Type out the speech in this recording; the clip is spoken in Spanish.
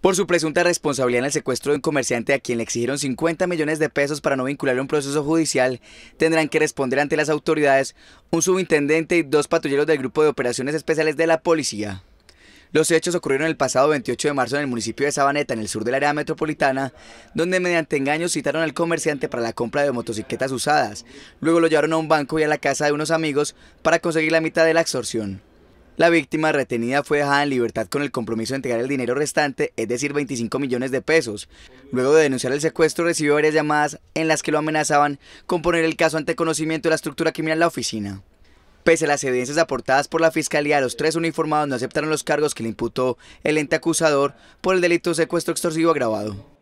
por su presunta responsabilidad en el secuestro de un comerciante a quien le exigieron 50 millones de pesos para no vincular a un proceso judicial, tendrán que responder ante las autoridades un subintendente y dos patrulleros del Grupo de Operaciones Especiales de la Policía. Los hechos ocurrieron el pasado 28 de marzo en el municipio de Sabaneta, en el sur del área metropolitana, donde mediante engaños citaron al comerciante para la compra de motocicletas usadas. Luego lo llevaron a un banco y a la casa de unos amigos para conseguir la mitad de la extorsión. La víctima retenida fue dejada en libertad con el compromiso de entregar el dinero restante, es decir, 25 millones de pesos. Luego de denunciar el secuestro, recibió varias llamadas en las que lo amenazaban con poner el caso ante conocimiento de la estructura criminal en la oficina. Pese a las evidencias aportadas por la fiscalía, los tres uniformados no aceptaron los cargos que le imputó el ente acusador por el delito de secuestro extorsivo agravado.